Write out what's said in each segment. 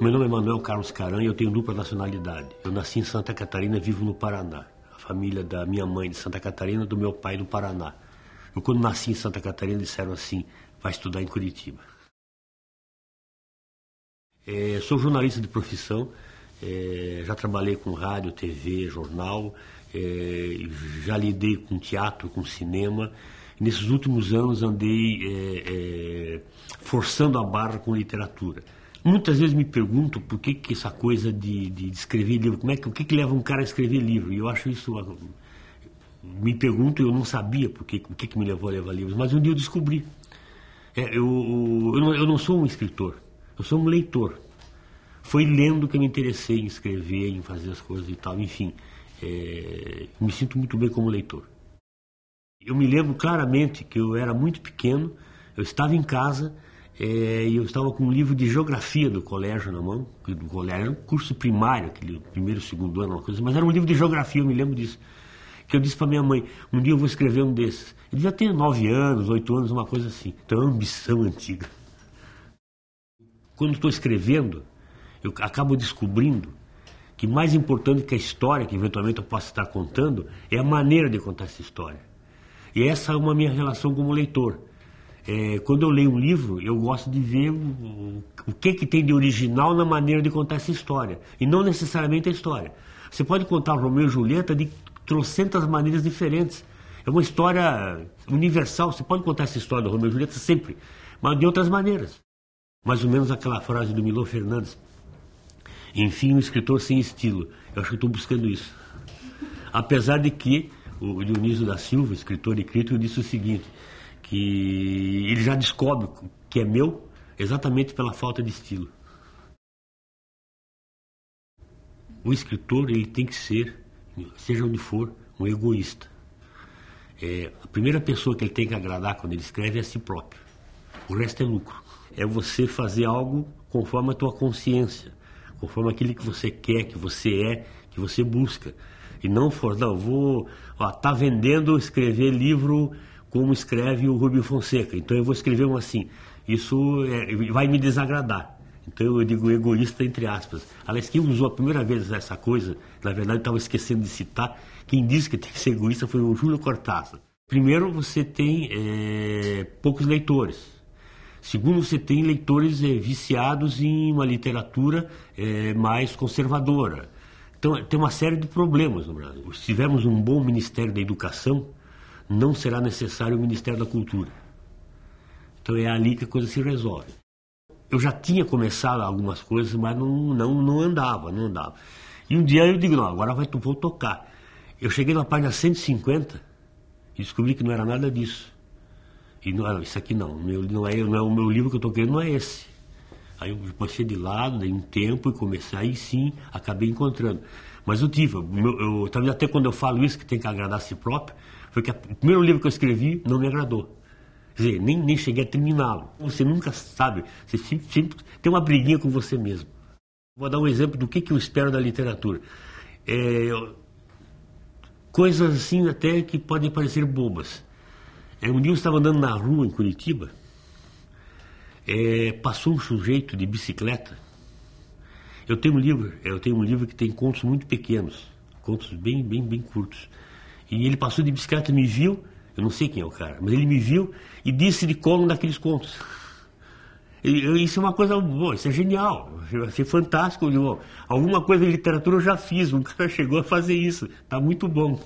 Meu nome é Manuel Carlos Caran e eu tenho dupla nacionalidade. Eu nasci em Santa Catarina, vivo no Paraná. A família da minha mãe de Santa Catarina, do meu pai do Paraná. Eu quando nasci em Santa Catarina disseram assim, vai estudar em Curitiba. É, sou jornalista de profissão, é, já trabalhei com rádio, TV, jornal, é, já lidei com teatro, com cinema. Nesses últimos anos andei é, é, forçando a barra com literatura. Muitas vezes me pergunto por que, que essa coisa de, de escrever livro, como é que, o que, que leva um cara a escrever livro? E eu acho isso. Ah, me pergunto, eu não sabia por que, o que, que me levou a levar livros, mas um dia eu descobri. É, eu, eu, não, eu não sou um escritor, eu sou um leitor. Foi lendo que eu me interessei em escrever, em fazer as coisas e tal, enfim. É, me sinto muito bem como leitor. Eu me lembro claramente que eu era muito pequeno, eu estava em casa é, eu estava com um livro de geografia do colégio na mão, do colégio, um curso primário, aquele primeiro, segundo ano, uma coisa, assim, mas era um livro de geografia, eu me lembro disso. Que eu disse para minha mãe: um dia eu vou escrever um desses. Ele já tem nove anos, oito anos, uma coisa assim. Então é uma ambição antiga. Quando estou escrevendo, eu acabo descobrindo que mais importante que a história que eventualmente eu possa estar contando é a maneira de contar essa história. E essa é uma minha relação como leitor. É, quando eu leio um livro, eu gosto de ver o, o que, que tem de original na maneira de contar essa história. E não necessariamente a história. Você pode contar Romeu e Julieta de trocentas maneiras diferentes. É uma história universal. Você pode contar essa história do Romeu e Julieta sempre, mas de outras maneiras. Mais ou menos aquela frase do Milô Fernandes. Enfim, um escritor sem estilo. Eu acho que estou buscando isso. Apesar de que o Dionísio da Silva, escritor e crítico, disse o seguinte que ele já descobre que é meu exatamente pela falta de estilo. O escritor ele tem que ser, seja onde for, um egoísta. É, a primeira pessoa que ele tem que agradar quando ele escreve é a si próprio. O resto é lucro. É você fazer algo conforme a tua consciência, conforme aquilo que você quer, que você é, que você busca. E não for, não, vou, Está tá vendendo escrever livro como escreve o Rubio Fonseca. Então eu vou escrever um assim. Isso é, vai me desagradar. Então eu digo egoísta entre aspas. Aliás, quem usou a primeira vez essa coisa, na verdade estava esquecendo de citar, quem disse que tem que ser egoísta foi o Júlio Cortázar. Primeiro, você tem é, poucos leitores. Segundo, você tem leitores é, viciados em uma literatura é, mais conservadora. Então, tem uma série de problemas no Brasil. Tivemos um bom Ministério da Educação, não será necessário o Ministério da Cultura. Então é ali que a coisa se resolve. Eu já tinha começado algumas coisas, mas não, não, não andava, não andava. E um dia eu digo, não, agora vai, vou tocar. Eu cheguei na página 150 e descobri que não era nada disso. E não, isso aqui não, meu, não, é, não é o meu livro que eu querendo, não é esse. Aí eu passei de lado, dei um tempo e comecei, aí sim, acabei encontrando. Mas eu tive, eu, eu, talvez até quando eu falo isso, que tem que agradar a si próprio, foi que a, o primeiro livro que eu escrevi não me agradou. Quer dizer, nem, nem cheguei a terminá-lo. Você nunca sabe, você sempre, sempre, tem uma briguinha com você mesmo. Vou dar um exemplo do que, que eu espero da literatura. É, coisas assim até que podem parecer bobas. É, um dia eu estava andando na rua em Curitiba, é, passou um sujeito de bicicleta. Eu tenho um livro, eu tenho um livro que tem contos muito pequenos, contos bem, bem, bem curtos. E ele passou de bicicleta, me viu, eu não sei quem é o cara, mas ele me viu e disse de colo daqueles contos. E, isso é uma coisa boa, isso é genial, vai ser é fantástico. Digo, alguma coisa de literatura eu já fiz, um cara chegou a fazer isso, tá muito bom.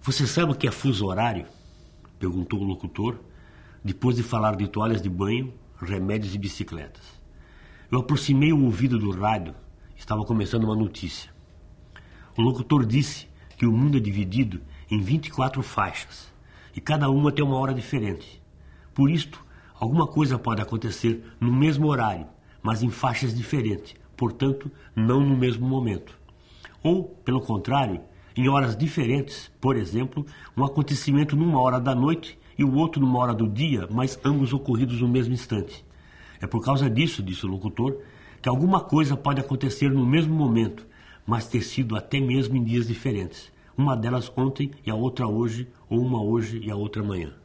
Você sabe o que é fuso horário? perguntou o locutor, depois de falar de toalhas de banho, remédios e bicicletas. Eu aproximei o ouvido do rádio, estava começando uma notícia. O locutor disse que o mundo é dividido em 24 faixas e cada uma tem uma hora diferente. Por isto, alguma coisa pode acontecer no mesmo horário, mas em faixas diferentes, portanto, não no mesmo momento. Ou, pelo contrário, em horas diferentes, por exemplo, um acontecimento numa hora da noite e o outro numa hora do dia, mas ambos ocorridos no mesmo instante. É por causa disso, disse o locutor, que alguma coisa pode acontecer no mesmo momento, mas ter sido até mesmo em dias diferentes. Uma delas ontem e a outra hoje, ou uma hoje e a outra amanhã.